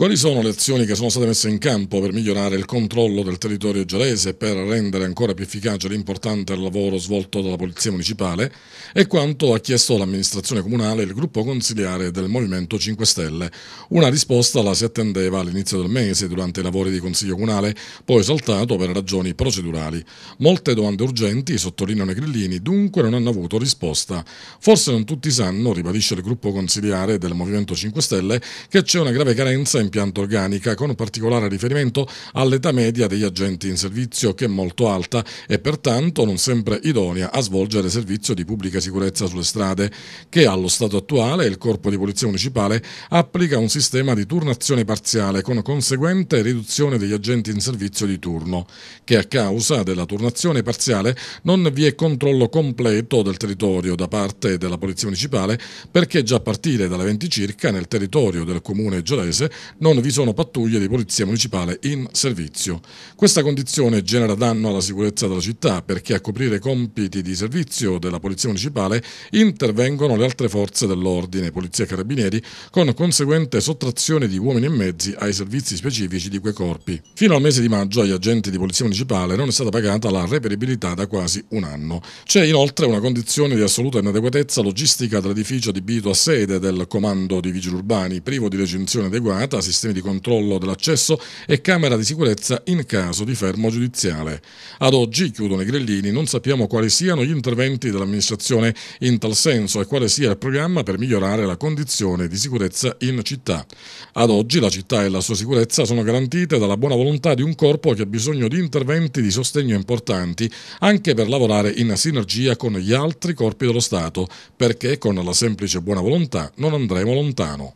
Quali sono le azioni che sono state messe in campo per migliorare il controllo del territorio gelese e per rendere ancora più efficace l'importante lavoro svolto dalla Polizia Municipale e quanto ha chiesto l'amministrazione comunale e il gruppo consigliare del Movimento 5 Stelle? Una risposta la si attendeva all'inizio del mese durante i lavori di Consiglio Comunale, poi saltato per ragioni procedurali. Molte domande urgenti, sottolineano i grillini, dunque non hanno avuto risposta. Forse non tutti sanno, ribadisce il gruppo consigliare del Movimento 5 Stelle, che c'è una grave carenza in impianto organica, con particolare riferimento all'età media degli agenti in servizio, che è molto alta e pertanto non sempre idonea a svolgere servizio di pubblica sicurezza sulle strade, che allo stato attuale il Corpo di Polizia Municipale applica un sistema di turnazione parziale con conseguente riduzione degli agenti in servizio di turno, che a causa della turnazione parziale non vi è controllo completo del territorio da parte della Polizia Municipale perché già a partire dalle 20 circa nel territorio del comune giolese non vi sono pattuglie di polizia municipale in servizio. Questa condizione genera danno alla sicurezza della città perché a coprire compiti di servizio della polizia municipale intervengono le altre forze dell'ordine, polizia e carabinieri, con conseguente sottrazione di uomini e mezzi ai servizi specifici di quei corpi. Fino al mese di maggio agli agenti di polizia municipale non è stata pagata la reperibilità da quasi un anno. C'è inoltre una condizione di assoluta inadeguatezza logistica dell'edificio adibito a sede del comando di vigili urbani, privo di recinzione adeguata, si sistemi di controllo dell'accesso e camera di sicurezza in caso di fermo giudiziale. Ad oggi, chiudono i grillini, non sappiamo quali siano gli interventi dell'amministrazione in tal senso e quale sia il programma per migliorare la condizione di sicurezza in città. Ad oggi la città e la sua sicurezza sono garantite dalla buona volontà di un corpo che ha bisogno di interventi di sostegno importanti anche per lavorare in sinergia con gli altri corpi dello Stato, perché con la semplice buona volontà non andremo lontano.